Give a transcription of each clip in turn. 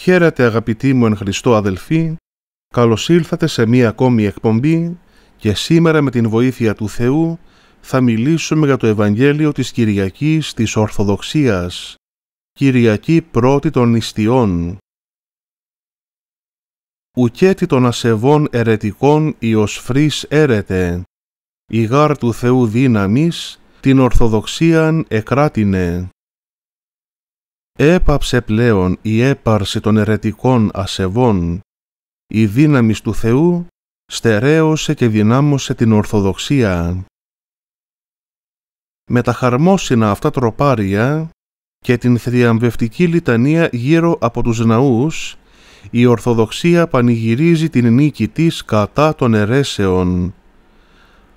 Χαίρετε αγαπητοί μου εν Χριστώ αδελφοί, καλώς ήλθατε σε μία ακόμη εκπομπή και σήμερα με την βοήθεια του Θεού θα μιλήσουμε για το Ευαγγέλιο της Κυριακής της Ορθοδοξίας, Κυριακή πρώτη των νηστιών. Ουκέτη των ασεβών ερετικών φρύς έρετε, η γάρ του Θεού δύναμις την Ορθοδοξίαν εκράτηνε έπαψε πλέον η έπαρση των ερετικών ασεβών, η δύναμη του Θεού στερέωσε και δυνάμωσε την Ορθοδοξία. Με τα χαρμόσυνα αυτά τροπάρια και την θριαμβευτική λιτανία γύρω από τους ναούς, η Ορθοδοξία πανηγυρίζει την νίκη της κατά των ερέσεων.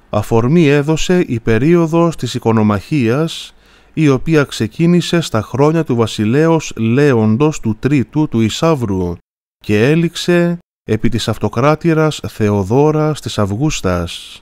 Αφορμή έδωσε η περίοδος της οικονομαχίας η οποία ξεκίνησε στα χρόνια του βασιλέως Λέοντος του Τρίτου του Ισαύρου και έληξε επί της αυτοκράτηρας Θεοδόρας της Αυγούστας.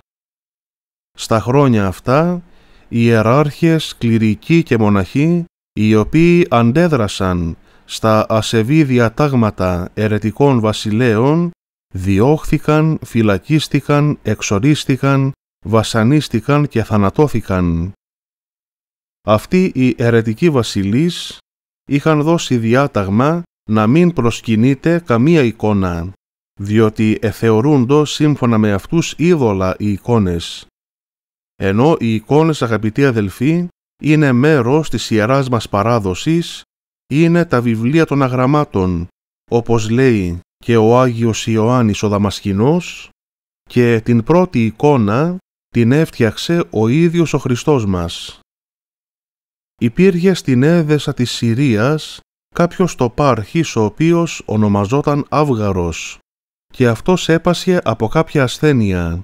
Στα χρόνια αυτά, οι ιεράρχες, κληρικοί και μοναχοί, οι οποίοι αντέδρασαν στα ασεβή διατάγματα ερετικών βασιλέων, διώχθηκαν, φυλακίστηκαν, εξορίστηκαν, βασανίστηκαν και θανατώθηκαν αυτοί οι αιρετικοί βασιλείς είχαν δώσει διάταγμα να μην προσκυνείται καμία εικόνα, διότι εθεωρούντο σύμφωνα με αυτούς είδωλα οι εικόνες. Ενώ οι εικόνες αγαπητοί αδελφοί είναι μέρος της Ιεράς μας παράδοσης, είναι τα βιβλία των αγραμμάτων, όπως λέει και ο Άγιος Ιωάννης ο Δαμασκηνός, και την πρώτη εικόνα την έφτιαξε ο ίδιος ο Χριστός μας υπήρχε στην Έδεσα της Συρίας κάποιος τοπάρχης ο οποίος ονομαζόταν Αβγαρος και αυτός έπασε από κάποια ασθένεια.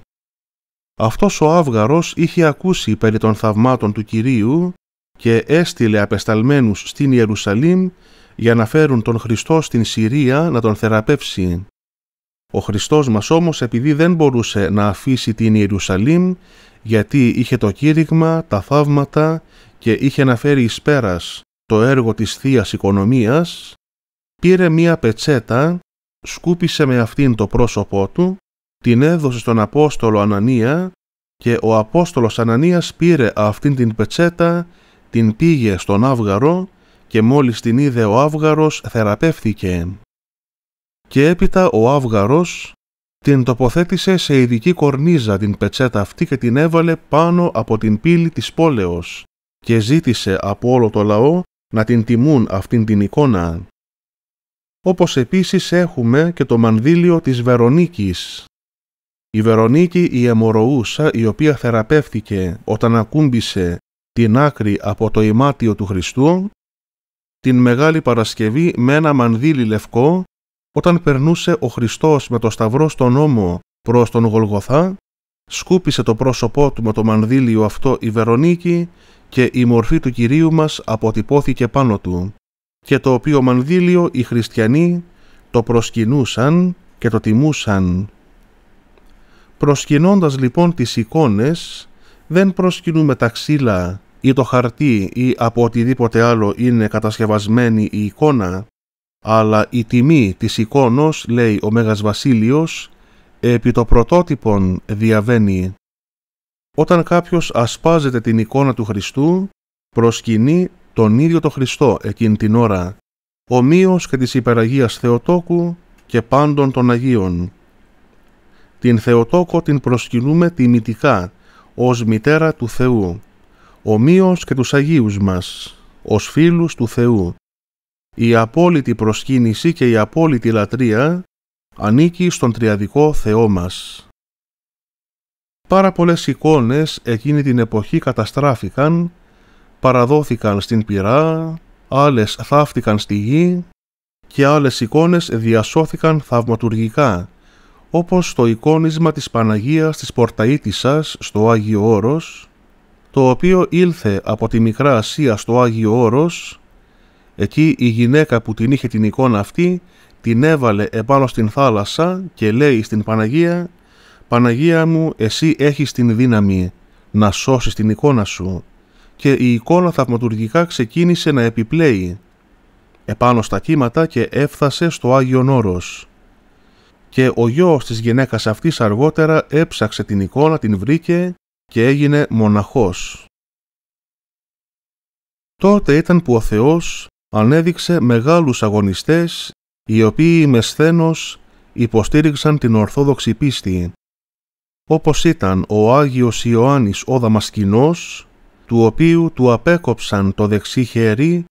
Αυτός ο Αβγαρος είχε ακούσει περί των θαυμάτων του Κυρίου και έστειλε απεσταλμένους στην Ιερουσαλήμ για να φέρουν τον Χριστό στην Συρία να τον θεραπεύσει. Ο Χριστός μας όμως επειδή δεν μπορούσε να αφήσει την Ιερουσαλήμ γιατί είχε το κήρυγμα, τα θαύματα και είχε να φέρει εις πέρας το έργο της θείας οικονομίας, πήρε μία πετσέτα, σκούπισε με αυτήν το πρόσωπό του, την έδωσε στον Απόστολο Ανανία και ο Απόστολος Ανανίας πήρε αυτήν την πετσέτα, την πήγε στον Άβγαρο και μόλις την είδε ο Άβγαρος θεραπεύθηκε. Και έπειτα ο Άβγαρος την τοποθέτησε σε ειδική κορνίζα την πετσέτα αυτή και την έβαλε πάνω από την πύλη της πόλεως και ζήτησε από όλο το λαό να την τιμούν αυτήν την εικόνα. Όπως επίσης έχουμε και το μανδύλιο της Βερονίκης. Η Βερονίκη η αιμορροούσα η οποία θεραπεύτηκε όταν ακούμπησε την άκρη από το ημάτιο του Χριστού, την Μεγάλη Παρασκευή με ένα μανδύλι λευκό, όταν περνούσε ο Χριστός με το σταυρό στον ώμο προς τον Γολγοθά, σκούπισε το πρόσωπό του με το μανδύλιο αυτό η Βερονίκη και η μορφή του Κυρίου μας αποτυπώθηκε πάνω του και το οποίο μανδύλιο οι χριστιανοί το προσκυνούσαν και το τιμούσαν. Προσκυνώντας λοιπόν τις εικόνες δεν προσκυνούμε τα ξύλα ή το χαρτί ή από οτιδήποτε άλλο είναι κατασκευασμένη η εικόνα, αλλά η τιμή της εικόνος, λέει ο Μέγας Βασίλειος, επί το πρωτότυπον διαβαίνει όταν κάποιος ασπάζεται την εικόνα του Χριστού, προσκυνεί τον ίδιο τον Χριστό εκείνη την ώρα, ομοίως και της υπεραγίας Θεοτόκου και πάντων των Αγίων. Την Θεοτόκο την προσκυνούμε τιμητικά, ως μητέρα του Θεού, ομοίως και τους Αγίους μας, ως φίλους του Θεού. Η απόλυτη προσκύνηση και η απόλυτη λατρεία ανήκει στον Τριαδικό Θεό μας. Πάρα πολλές εικόνες εκείνη την εποχή καταστράφηκαν, παραδόθηκαν στην πυρά, άλλες θαύτηκαν στη γη και άλλες εικόνες διασώθηκαν θαυματουργικά, όπως το εικόνισμα της Παναγίας της Πορταΐτισσας στο Άγιο Όρος, το οποίο ήλθε από τη Μικρά Ασία στο Άγιο Όρος, εκεί η γυναίκα που την είχε την εικόνα αυτή την έβαλε επάνω στην θάλασσα και λέει στην Παναγία Παναγία μου, εσύ έχεις την δύναμη να σώσεις την εικόνα σου και η εικόνα θαυματουργικά ξεκίνησε να επιπλέει επάνω στα κύματα και έφτασε στο Άγιο Όρος. Και ο γιος της γυναίκας αυτής αργότερα έψαξε την εικόνα, την βρήκε και έγινε μοναχός. Τότε ήταν που ο Θεός ανέδειξε μεγάλους αγωνιστές οι οποίοι με σθένος υποστήριξαν την Ορθόδοξη πίστη όπως ήταν ο Άγιος Ιωάννης ο Δαμασκηνός, του οποίου του απέκοψαν το δεξί χέρι,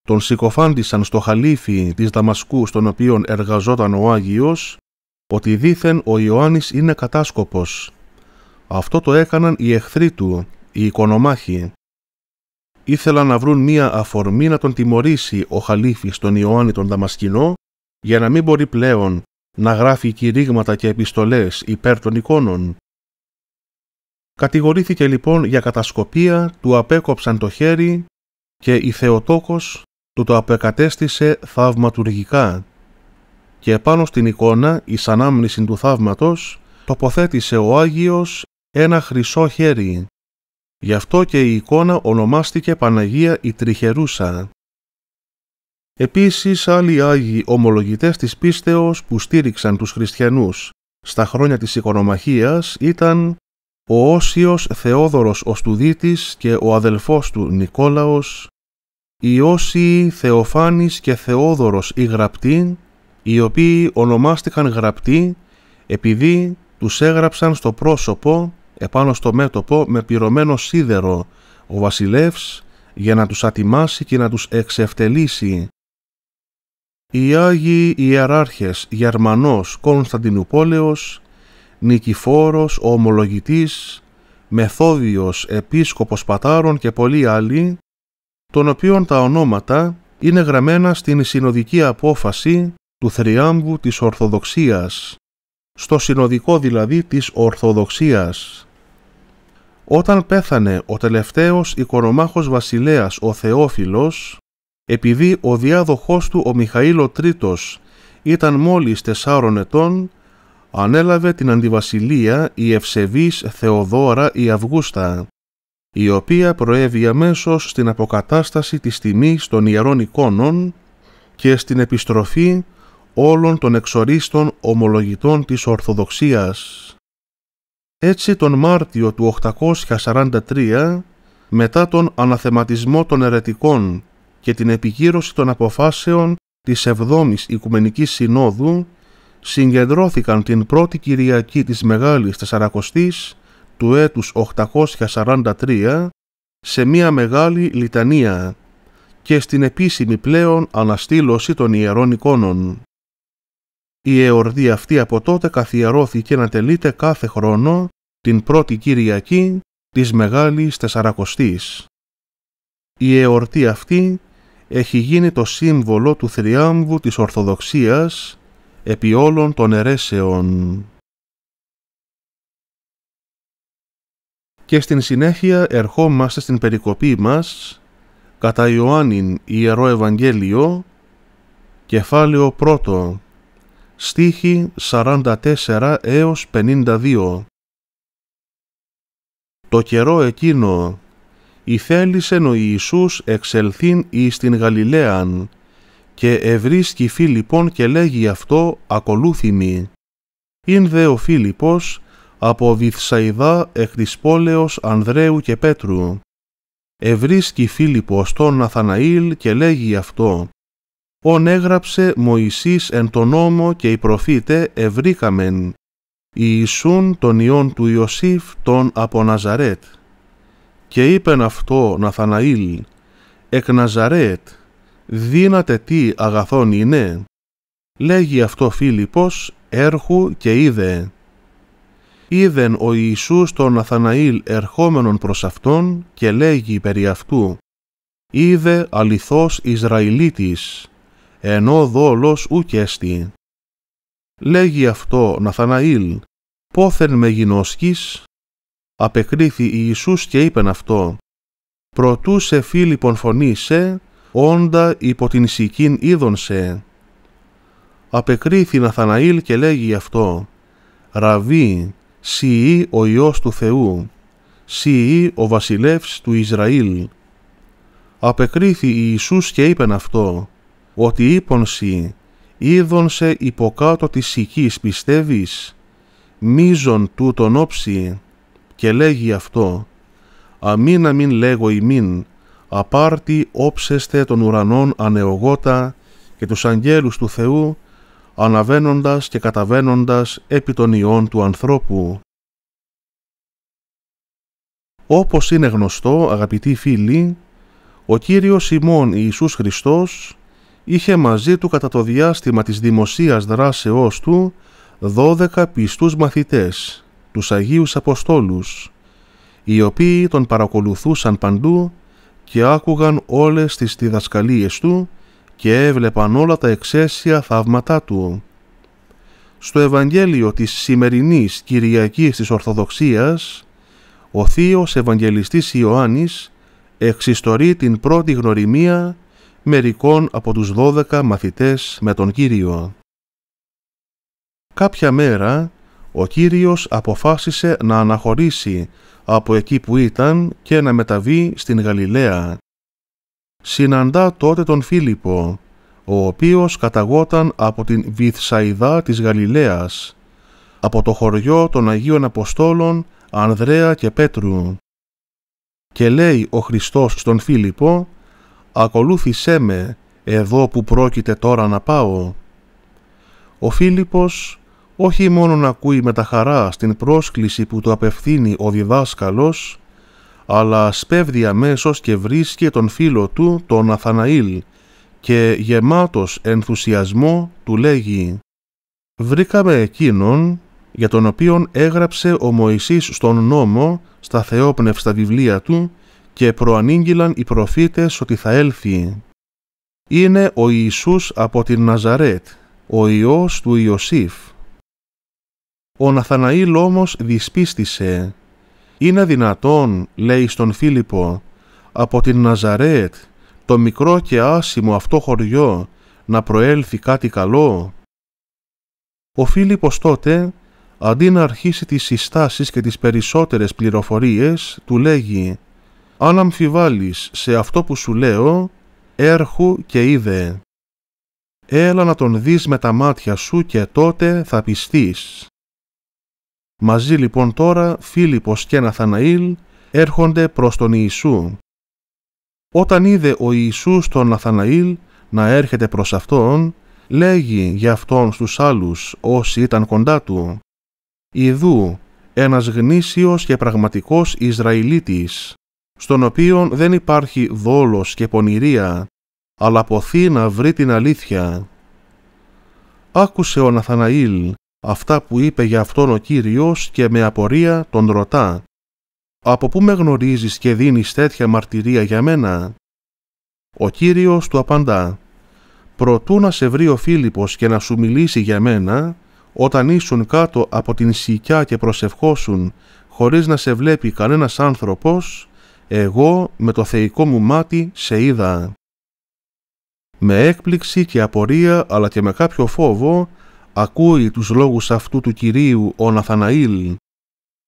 τον συκοφάντησαν στο χαλίφι της Δαμασκού στον οποίον εργαζόταν ο Άγιος, ότι δήθεν ο Ιωάννης είναι κατάσκοπος. Αυτό το έκαναν οι εχθροί του, οι οικονομάχοι. Ήθελαν να βρουν μία αφορμή να τον τιμωρήσει ο χαλίφης τον Ιωάννη τον Δαμασκηνό, για να μην μπορεί πλέον να γράφει κηρύγματα και επιστολές υπέρ των εικόνων. Κατηγορήθηκε λοιπόν για κατασκοπία, του απέκοψαν το χέρι και η Θεοτόκος του το απεκατέστησε θαυματουργικά. Και πάνω στην εικόνα, η ανάμνηση του θαύματος, τοποθέτησε ο Άγιος ένα χρυσό χέρι. Γι' αυτό και η εικόνα ονομάστηκε Παναγία η Τριχερούσα. Επίσης άλλοι Άγιοι ομολογητές της πίστεως που στήριξαν τους χριστιανούς στα χρόνια της οικονομαχίας ήταν ο Όσιος Θεόδωρος ο Στουδίτης και ο αδελφός του Νικόλαος, οι Όσιοι Θεοφάνης και Θεόδωρος οι Γραπτοί, οι οποίοι ονομάστηκαν Γραπτοί επειδή τους έγραψαν στο πρόσωπο επάνω στο μέτωπο με πυρωμένο σίδερο ο βασιλεύς για να τους ατιμάσει και να τους εξευτελίσει οι Άγιοι Ιεράρχες Γερμανός Κωνσταντινουπόλεος, Νικηφόρος, ο Ομολογητής, Μεθόδιος, Επίσκοπος Πατάρων και πολλοί άλλοι, των οποίων τα ονόματα είναι γραμμένα στην συνοδική απόφαση του θριάμβου της Ορθοδοξίας, στο συνοδικό δηλαδή της Ορθοδοξίας. Όταν πέθανε ο τελευταίος οικονομάχος βασιλέας ο Θεόφιλος, επειδή ο διάδοχός του ο Μιχαήλο Τρίτος ήταν μόλις τεσσάρων ετών, ανέλαβε την αντιβασιλεία η ευσεβής Θεοδόρα η Αυγούστα, η οποία προέβη αμέσως στην αποκατάσταση της τιμής των ιερών εικόνων και στην επιστροφή όλων των εξορίστων ομολογητών της Ορθοδοξίας. Έτσι τον Μάρτιο του 843, μετά τον αναθεματισμό των ερετικών και την επικύρωση των αποφάσεων της 7ης Οικουμενικής Συνόδου συγκεντρώθηκαν την πρώτη Κυριακή της Μεγάλης Τεσσαρακοστής του έτους 843 σε μια μεγάλη λιτανία και στην επίσημη πλέον αναστήλωση των ιερών εικόνων. Η εορτή αυτή από τότε καθιερώθηκε να τελείται κάθε χρόνο την πρώτη Κυριακή της Μεγάλης Τεσσαρακοστής. Η εορτή αυτή έχει γίνει το σύμβολο του θριάμβου της Ορθοδοξίας επί όλων των αιρέσεων. Και στην συνέχεια ερχόμαστε στην περικοπή μας κατά Ιωάννην Ιερό Ευαγγέλιο κεφάλαιο 1 στίχη 44 έως 52 Το καιρό εκείνο η θέλησεν ο Ιησούς εξελθήν εις την Γαλιλαίαν και ευρίσκει Φίλιππον και λέγει αυτό ακολούθημι. Ήν δε ο Φίλιππος από Βυθσαϊδά εκ της πόλεως Ανδρέου και Πέτρου. Ευρίσκει Φίλιππος τον Αθαναήλ και λέγει αυτό. «Ον έγραψε Μωυσής εν τον νόμο και οι προφήτε ευρήκαμεν. Ιησούν τον Υιόν του Ιωσήφ τον από Ναζαρέτ». Και είπεν αυτό Ναθαναήλ, εκ Ναζαρέτ, δύνατε τι αγαθόν είναι. Λέγει αυτό Φίλιππος, έρχου και είδε. Είδεν ο Ιησούς τον Ναθαναήλ ερχόμενον προς αυτόν και λέγει περί αυτού «Είδε αληθώς Ισραηλίτης, ενώ δόλος ουκ Λέγει αυτό Ναθαναήλ «Πόθεν με γινώσκεις» απεκρίθη Ιησούς και είπεν αυτό «Προτού σε Φίλιππον φωνή σε, όντα υπό την σικήν είδον σε». Απεκρίθη Ναθαναήλ και λέγει αυτό «Ραβή, σιή ο Υιός του Θεού, σιή ο βασιλεύς του Ισραήλ». Απεκρίθη Ιησούς και είπεν αυτό «Ότι είπον σι, είδον σε υποκάτω της σικής πιστεύεις, μίζον τούτον όψη» και λέγει αυτό «Αμήν αμήν λέγω ημίν, απάρτη όψεστε των ουρανών ανεωγότα και τους αγγέλους του Θεού, αναβαίνοντας και καταβαίνοντας επί των ιών του ανθρώπου». Όπως είναι γνωστό, αγαπητοί φίλοι, ο Κύριος ημών Ιησούς Χριστός είχε μαζί του κατά το διάστημα της δημοσίας δράσεώς του δώδεκα πιστούς μαθητές τους Αγίους Αποστόλους, οι οποίοι τον παρακολουθούσαν παντού και άκουγαν όλες τις διδασκαλίες του και έβλεπαν όλα τα εξαίσια θαύματά του. Στο Ευαγγέλιο της σημερινής Κυριακής της Ορθοδοξίας, ο θείος Ευαγγελιστής Ιωάννης εξιστορεί την πρώτη γνωριμία μερικών από τους δώδεκα μαθητές με τον Κύριο. Κάποια μέρα, ο Κύριος αποφάσισε να αναχωρήσει από εκεί που ήταν και να μεταβεί στην Γαλιλαία. Συναντά τότε τον Φίλιππο, ο οποίος καταγόταν από την Βυθσαϊδά της Γαλιλαίας, από το χωριό των Αγίων Αποστόλων Ανδρέα και Πέτρου. Και λέει ο Χριστός στον Φίλιππο «Ακολούθησέ με εδώ που πρόκειται τώρα να πάω». Ο Φίλιππος όχι μόνο να ακούει με τα χαρά στην πρόσκληση που του απευθύνει ο διδάσκαλος, αλλά σπέβδει αμέσως και βρίσκει τον φίλο του τον Αθαναήλ και γεμάτος ενθουσιασμό του λέγει «Βρήκαμε εκείνον για τον οποίον έγραψε ο Μωυσής στον νόμο στα θεόπνευστα βιβλία του και προανήγγυλαν οι προφήτες ότι θα έλθει. Είναι ο Ιησούς από την Ναζαρέτ, ο Υιός του Ιωσήφ. Ο Ναθαναήλ όμως δυσπίστησε. «Είναι δυνατόν», λέει στον Φίλιππο, «από την Ναζαρέτ, το μικρό και άσημο αυτό χωριό, να προέλθει κάτι καλό». Ο Φίλιππος τότε, αντί να αρχίσει τις συστάσεις και τις περισσότερες πληροφορίες, του λέγει «Αν αμφιβάλλεις σε αυτό που σου λέω, έρχου και είδε. Έλα να τον δεις με τα μάτια σου και τότε θα πιστείς». Μαζί λοιπόν τώρα Φίλιππος και Ναθαναήλ έρχονται προς τον Ιησού. Όταν είδε ο Ιησούς τον Ναθαναήλ να έρχεται προς Αυτόν, λέγει για Αυτόν στους άλλους όσοι ήταν κοντά Του. Ιδού ένας γνήσιος και πραγματικός Ισραηλίτης, στον οποίον δεν υπάρχει δόλος και πονηρία, αλλά ποθεί να βρει την αλήθεια. Άκουσε ο Ναθαναήλ αυτά που είπε για αυτόν ο Κύριος και με απορία τον ρωτά «Από πού με γνωρίζεις και δίνεις τέτοια μαρτυρία για μένα» Ο Κύριος του απαντά «Προτού να σε βρει ο Φίλιππος και να σου μιλήσει για μένα, όταν ήσουν κάτω από την σικιά και προσευχόσουν χωρίς να σε βλέπει κανένας άνθρωπος, εγώ με το θεϊκό μου μάτι σε είδα». Με έκπληξη και απορία αλλά και με κάποιο φόβο ακούει τους λόγους αυτού του Κυρίου ο Ναθαναήλ,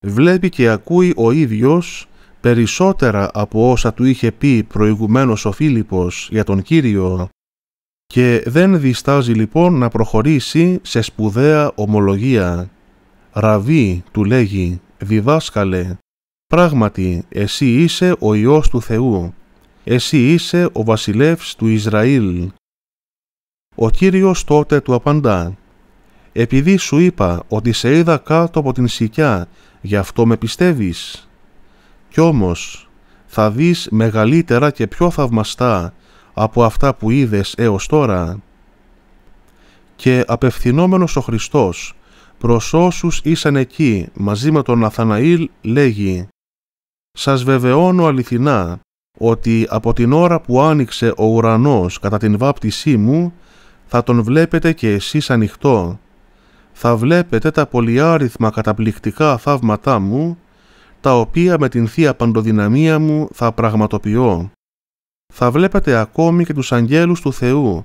βλέπει και ακούει ο ίδιος περισσότερα από όσα του είχε πει προηγουμένως ο Φίλιππος για τον Κύριο και δεν διστάζει λοιπόν να προχωρήσει σε σπουδαία ομολογία. «Ραβή» του λέγει «διδάσκαλε, πράγματι εσύ είσαι ο Υιός του Θεού, εσύ είσαι ο βασιλεύς του Ισραήλ». Ο Κύριος τότε του απαντά επειδή σου είπα ότι σε είδα κάτω από την σικιά, γι' αυτό με πιστεύεις. Κι όμως θα δεις μεγαλύτερα και πιο θαυμαστά από αυτά που είδες έως τώρα. Και απευθυνόμενος ο Χριστός προς όσους ήσαν εκεί μαζί με τον Αθαναήλ λέγει «Σας βεβαιώνω αληθινά ότι από την ώρα που άνοιξε ο ουρανός κατά την βάπτισή μου θα τον βλέπετε και εσείς ανοιχτό θα βλέπετε τα πολυάριθμα καταπληκτικά θαύματά μου, τα οποία με την Θεία Παντοδυναμία μου θα πραγματοποιώ. Θα βλέπετε ακόμη και τους αγγέλους του Θεού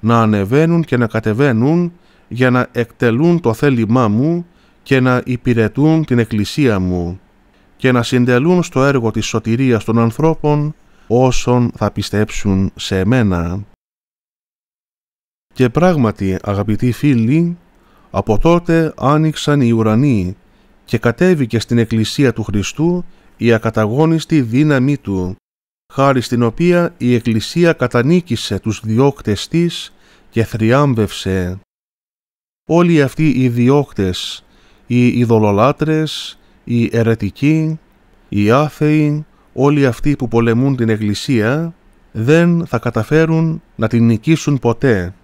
να ανεβαίνουν και να κατεβαίνουν για να εκτελούν το θέλημά μου και να υπηρετούν την Εκκλησία μου και να συντελούν στο έργο της σωτηρίας των ανθρώπων όσων θα πιστέψουν σε εμένα. Και πράγματι, αγαπητοί φίλοι, από τότε άνοιξαν οι ουρανοί και κατέβηκε στην εκκλησία του Χριστού η ακαταγόνιστη δύναμή του, χάρη στην οποία η εκκλησία κατανίκησε τους διώκτες της και θριάμβευσε. Όλοι αυτοί οι διώκτες, οι ειδωλολάτρες, οι ερετικοί, οι άθεοι, όλοι αυτοί που πολεμούν την Εκκλησία, δεν θα καταφέρουν να την νικήσουν ποτέ.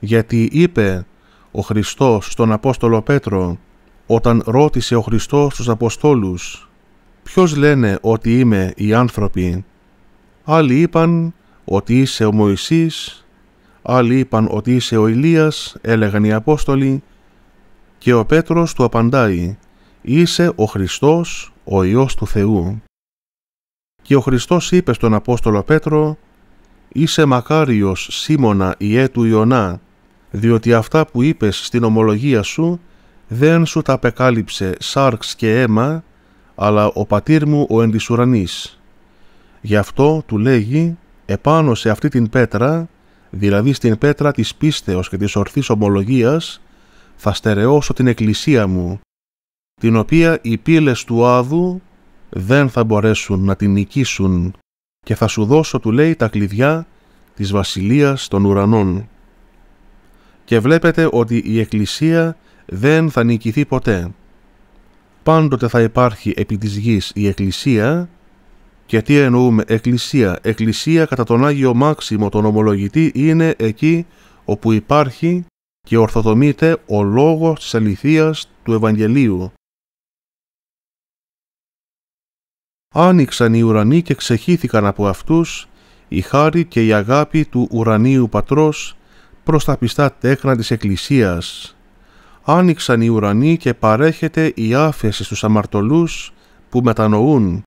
Γιατί είπε ο Χριστός στον Απόστολο Πέτρο, όταν ρώτησε ο Χριστός τους Αποστόλους «Ποιος λένε ότι είμαι οι άνθρωποι» άλλοι είπαν ότι είσαι ο Μωυσής, άλλοι είπαν ότι είσαι ο Ηλίας, έλεγαν οι Απόστολοι και ο Πέτρος του απαντάει «Είσαι ο Χριστός, ο Υιός του Θεού». Και ο Χριστός είπε στον Απόστολο Πέτρο «Είσαι μακάριος Σίμωνα Ιέ του Ιωνά, διότι αυτά που είπες στην ομολογία σου δεν σου τα απεκάλυψε σάρξ και αίμα, αλλά ο πατήρ μου ο εν της Γι' αυτό του λέγει επάνω σε αυτή την πέτρα, δηλαδή στην πέτρα της πίστεως και της ορθής ομολογίας, θα στερεώσω την εκκλησία μου, την οποία οι πύλες του Άδου δεν θα μπορέσουν να την νικήσουν και θα σου δώσω, του λέει, τα κλειδιά της βασιλείας των ουρανών και βλέπετε ότι η Εκκλησία δεν θα νικηθεί ποτέ. Πάντοτε θα υπάρχει επί της γης η Εκκλησία και τι εννοούμε Εκκλησία. Εκκλησία κατά τον Άγιο Μάξιμο τον ομολογητή είναι εκεί όπου υπάρχει και ορθοδομείται ο λόγος της αληθείας του Ευαγγελίου. Άνοιξαν οι ουρανοί και ξεχύθηκαν από αυτούς η χάρη και η αγάπη του ουρανίου πατρός προς τα πιστά τέκνα της Εκκλησίας. Άνοιξαν οι ουρανοί και παρέχεται η άφεση στους αμαρτωλούς που μετανοούν.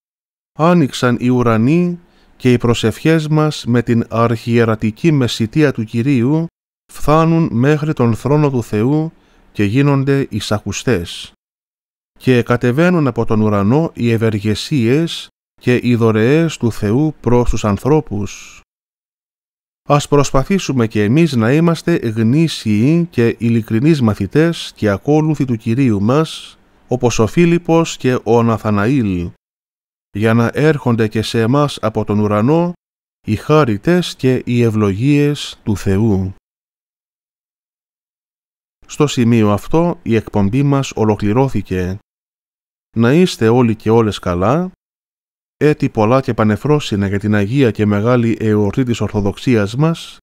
Άνοιξαν οι ουρανοί και οι προσευχές μας με την αρχιερατική μεσητεία του Κυρίου φθάνουν μέχρι τον θρόνο του Θεού και γίνονται εισακουστές. Και κατεβαίνουν από τον ουρανό οι ευεργεσίες και οι δωρεές του Θεού προς τους ανθρώπους. Ας προσπαθήσουμε και εμείς να είμαστε γνήσιοι και ειλικρινείς μαθητές και ακόλουθοι του Κυρίου μας, όπως ο Φίλιππος και ο Ναθαναήλ, για να έρχονται και σε εμάς από τον ουρανό οι χάριτες και οι ευλογίες του Θεού. Στο σημείο αυτό η εκπομπή μας ολοκληρώθηκε. Να είστε όλοι και όλες καλά έτη πολλά και πανεφρόσινα για την Αγία και Μεγάλη Εορτή της Ορθοδοξίας μας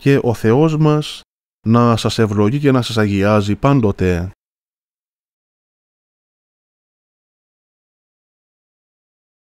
και ο Θεός μας να σας ευλογεί και να σας αγιάζει πάντοτε.